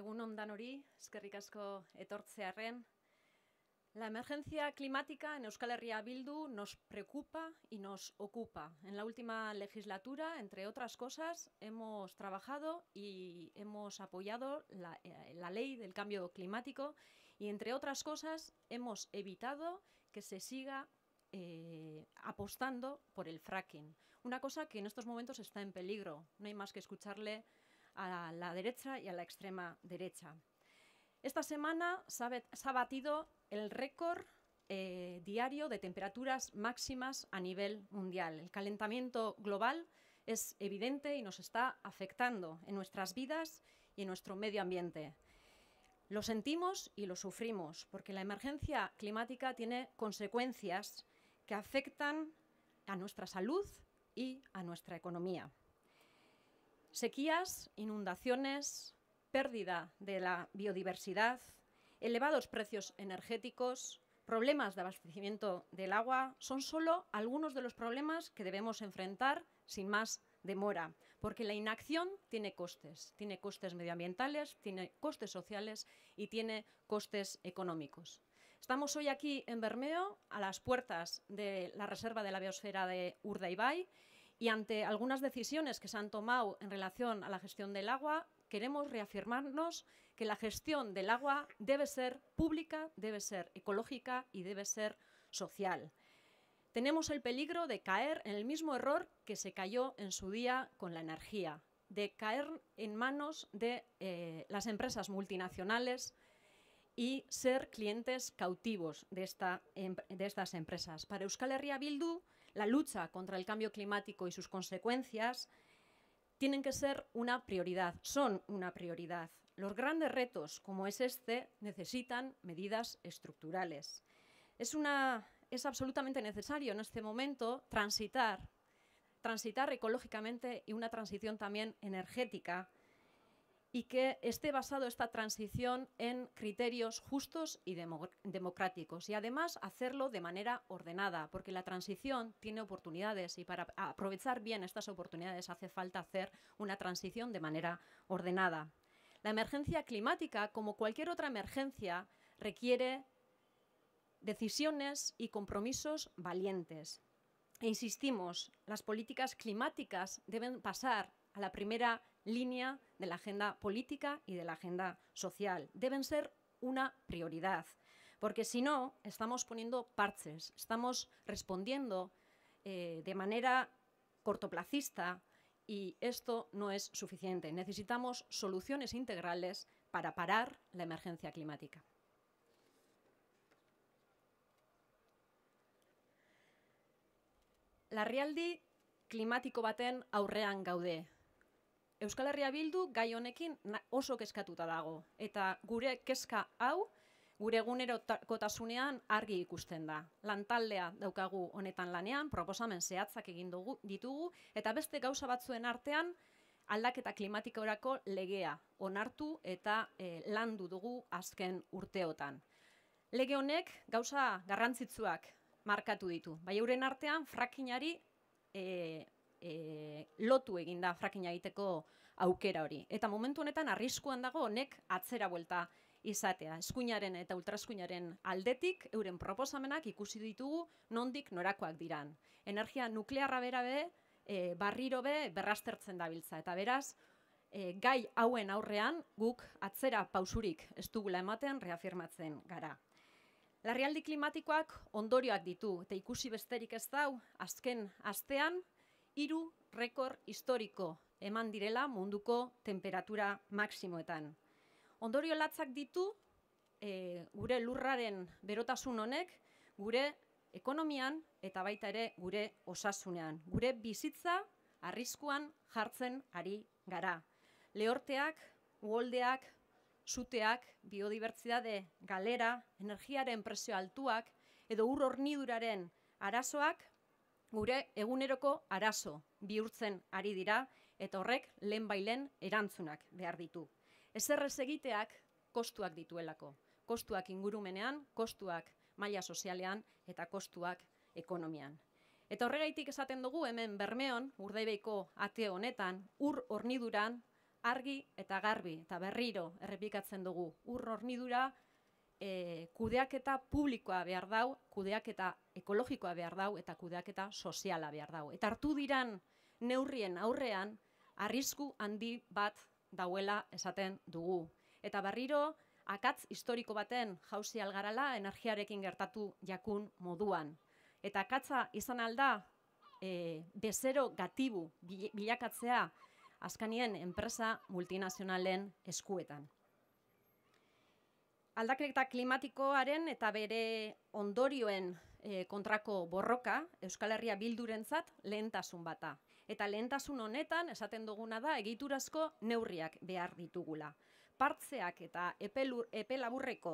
hori, eskerrik La emergencia climática en Euskal Herria Bildu nos preocupa y nos ocupa. En la última legislatura, entre otras cosas, hemos trabajado y hemos apoyado la, eh, ley del cambio climático y, entre otras cosas, hemos evitado que se siga eh, apostando por el fracking. Una cosa que en estos momentos está en peligro. No hay más que escucharle a la derecha y a la extrema derecha. Esta semana se ha batido el récord eh, diario de temperaturas máximas a nivel mundial. El calentamiento global es evidente y nos está afectando en nuestras vidas y en nuestro medio ambiente. Lo sentimos y lo sufrimos porque la emergencia climática tiene consecuencias que afectan a nuestra salud y a nuestra economía. Sequías, inundaciones, pérdida de la biodiversidad, elevados precios energéticos, problemas de abastecimiento del agua, son solo algunos de los problemas que debemos enfrentar sin más demora, porque la inacción tiene costes, tiene costes medioambientales, tiene costes sociales y tiene costes económicos. Estamos hoy aquí en Bermeo, a las puertas de la Reserva de la Biosfera de Urdaibai, y ante algunas decisiones que se han tomado en relación a la gestión del agua, queremos reafirmarnos que la gestión del agua debe ser pública, debe ser ecológica y debe ser social. Tenemos el peligro de caer en el mismo error que se cayó en su día con la energía, de caer en manos de eh, las empresas multinacionales y ser clientes cautivos de, esta, em-, de estas empresas. Para Euskal Herria Bildu, la lucha contra el cambio climático y sus consecuencias tienen que ser una prioridad, son una prioridad. Los grandes retos como es este necesitan medidas estructurales. Es, una, es absolutamente necesario en este momento transitar, transitar ecológicamente y una transición también energética y que esté basado esta transición en criterios justos y democráticos y además hacerlo de manera ordenada, porque la transición tiene oportunidades y para aprovechar bien estas oportunidades hace falta hacer una transición de manera ordenada. La emergencia climática, como cualquier otra emergencia, requiere decisiones y compromisos valientes. E insistimos, las políticas climáticas deben pasar a la primera línea de la agenda política y de la agenda social. Deben ser una prioridad, porque si no, estamos poniendo parches, estamos respondiendo eh, de manera cortoplacista y esto no es suficiente. Necesitamos soluciones integrales para parar la emergencia climática. La larrialdi climático baten aurrean gaude. Euskal Herria Bildu gai honekin oso kezkatuta dago eta gure kezka hau gure kotasunean argi ikusten da. Lantaldea daukagu honetan lanean, proposamen zehatzak egin dugu ditugu eta beste gauza batzuen artean aldaketa klimatikorako legea onartu eta e, landu dugu azken urteotan. Lege honek gauza garrantzitsuak markatu ditu. Bai, euren artean frakinari e, e, lotu egin da frakina egiteko aukera hori. Eta momentu honetan arriskuan dago honek atzera buelta izatea. Eskuinaren eta ultraeskuinaren aldetik euren proposamenak ikusi ditugu nondik norakoak diran. Energia nuklearra bera be, e, barriro be, berrastertzen dabiltza. Eta beraz, e, gai hauen aurrean guk atzera pausurik estugula dugula ematen reafirmatzen gara. Larrialdi klimatikoak ondorioak ditu, eta ikusi besterik ez dau, azken astean, hiru rekor historiko eman direla munduko temperatura maksimoetan. Ondorio latzak ditu e, gure lurraren berotasun honek, gure ekonomian eta baita ere gure osasunean. Gure bizitza arriskuan jartzen ari gara. Leorteak, uoldeak, zuteak, biodibertsitate galera, energiaren presio altuak edo ur horniduraren arazoak gure eguneroko arazo bihurtzen ari dira eta horrek lehenbailen erantzunak behar ditu. Ezerrez egiteak kostuak dituelako. Kostuak ingurumenean, kostuak maila sozialean eta kostuak ekonomian. Eta horregaitik esaten dugu hemen bermeon, urdeibeiko ate honetan, ur horniduran argi eta garbi eta berriro errepikatzen dugu. Ur hornidura e, kudeaketa publikoa behar dau, kudeaketa ekologikoa behar dau eta kudeaketa soziala behar dau. Eta hartu diran neurrien aurrean, arrisku handi bat dauela esaten dugu. Eta barriro, akatz historiko baten jauzi algarala energiarekin gertatu jakun moduan. Eta akatza izan alda e, bezero gatibu bilakatzea askanien enpresa multinazionalen eskuetan. Aldaketa klimatikoaren eta bere ondorioen e, kontrako borroka Euskal Herria bildurentzat lehentasun bata. Eta lehentasun honetan esaten duguna da egiturazko neurriak behar ditugula. Partzeak eta epe laburreko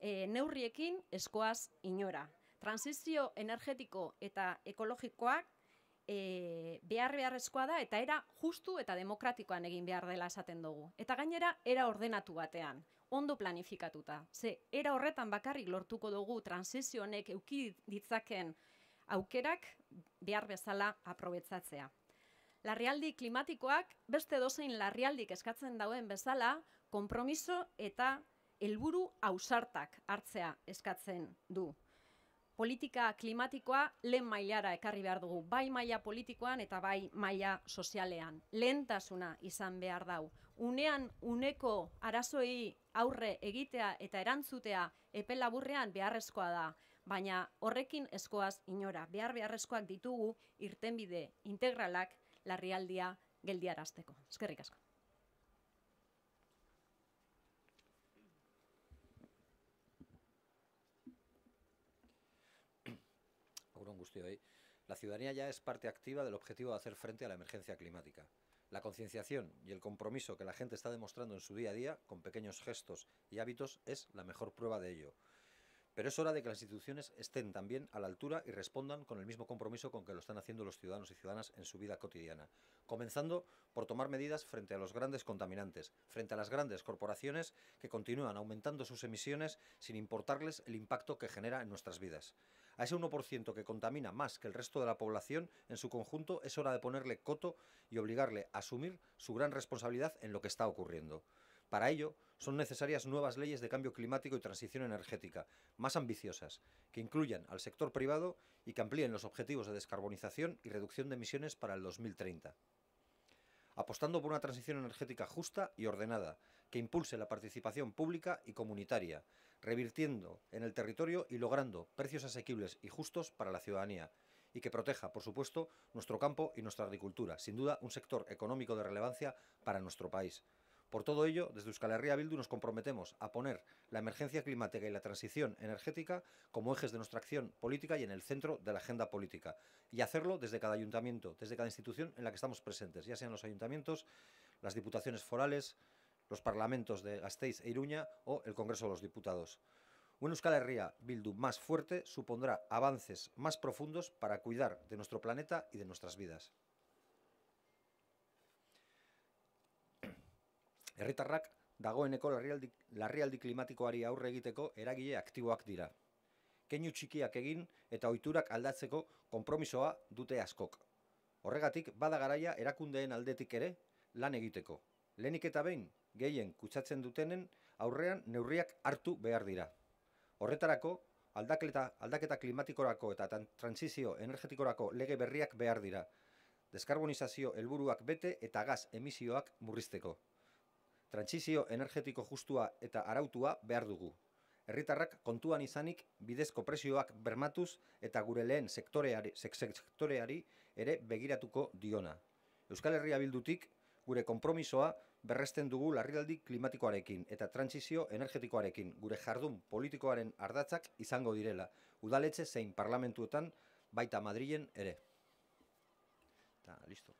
e, neurriekin eskoaz inora. Transizio energetiko eta ekologikoak eh, behar beharrezkoa da eta era justu eta demokratikoan egin behar dela esaten dugu. Eta gainera era ordenatu batean ondo planifikatuta. Ze, era horretan bakarrik lortuko dugu transizionek euki ditzaken aukerak behar bezala aprobetzatzea. Larrialdi klimatikoak beste dozein larrialdik eskatzen dauen bezala, konpromiso eta helburu ausartak hartzea eskatzen du. Politika klimatikoa lehen mailara ekarri behar dugu, bai maila politikoan eta bai maila sozialean. Lehentasuna izan behar dau. Unean uneko arazoi aurre egitea eta erantzutea epe laburrean beharrezkoa da. Baina horrekin eskoaz inora, behar beharrezkoak ditugu irtenbide integralak larrialdia geldiarazteko. Eskerrik asko. La ciudadanía ya es parte activa del objetivo de hacer frente a la emergencia climática. La concienciación y el compromiso que la gente está demostrando en su día a día, con pequeños gestos y hábitos, es la mejor prueba de ello. Pero es hora de que las instituciones estén también a la altura y respondan con el mismo compromiso con que lo están haciendo los ciudadanos y ciudadanas en su vida cotidiana. Comenzando por tomar medidas frente a los grandes contaminantes, frente a las grandes corporaciones que continúan aumentando sus emisiones sin importarles el impacto que genera en nuestras vidas. A ese 1% que contamina más que el resto de la población en su conjunto es hora de ponerle coto y obligarle a asumir su gran responsabilidad en lo que está ocurriendo. Para ello, son necesarias nuevas leyes de cambio climático y transición energética, más ambiciosas, que incluyan al sector privado y que amplíen los objetivos de descarbonización y reducción de emisiones para el 2030 apostando por una transición energética justa y ordenada, que impulse la participación pública y comunitaria, revirtiendo en el territorio y logrando precios asequibles y justos para la ciudadanía, y que proteja, por supuesto, nuestro campo y nuestra agricultura, sin duda un sector económico de relevancia para nuestro país. Por todo ello, desde Euskal Herria Bildu nos comprometemos a poner la emergencia climática y la transición energética como ejes de nuestra acción política y en el centro de la agenda política, y hacerlo desde cada ayuntamiento, desde cada institución en la que estamos presentes, ya sean los ayuntamientos, las diputaciones forales, los parlamentos de Gasteiz e Iruña o el Congreso de los Diputados. Un Euskal Herria Bildu más fuerte supondrá avances más profundos para cuidar de nuestro planeta y de nuestras vidas. Herritarrak dagoeneko larrialdi, larrialdi klimatikoari aurre egiteko eragile aktiboak dira. Keinu txikiak egin eta ohiturak aldatzeko konpromisoa dute askok. Horregatik, bada garaia erakundeen aldetik ere lan egiteko. Lenik eta behin, gehien kutsatzen dutenen aurrean neurriak hartu behar dira. Horretarako, aldaketa, aldaketa klimatikorako eta transizio energetikorako lege berriak behar dira, deskarbonizazio helburuak bete eta gaz emisioak murrizteko. Transizio energetiko justua eta arautua behar dugu. Herritarrak kontuan izanik bidezko presioak bermatuz eta gure lehen sektoreari, sektoreari ere begiratuko diona. Euskal Herria bildutik gure konpromisoa berresten dugu larrialdi klimatikoarekin eta transizio energetikoarekin gure jardun politikoaren ardatzak izango direla, udaletxe zein parlamentuetan baita Madrilen ere. Ta, listo.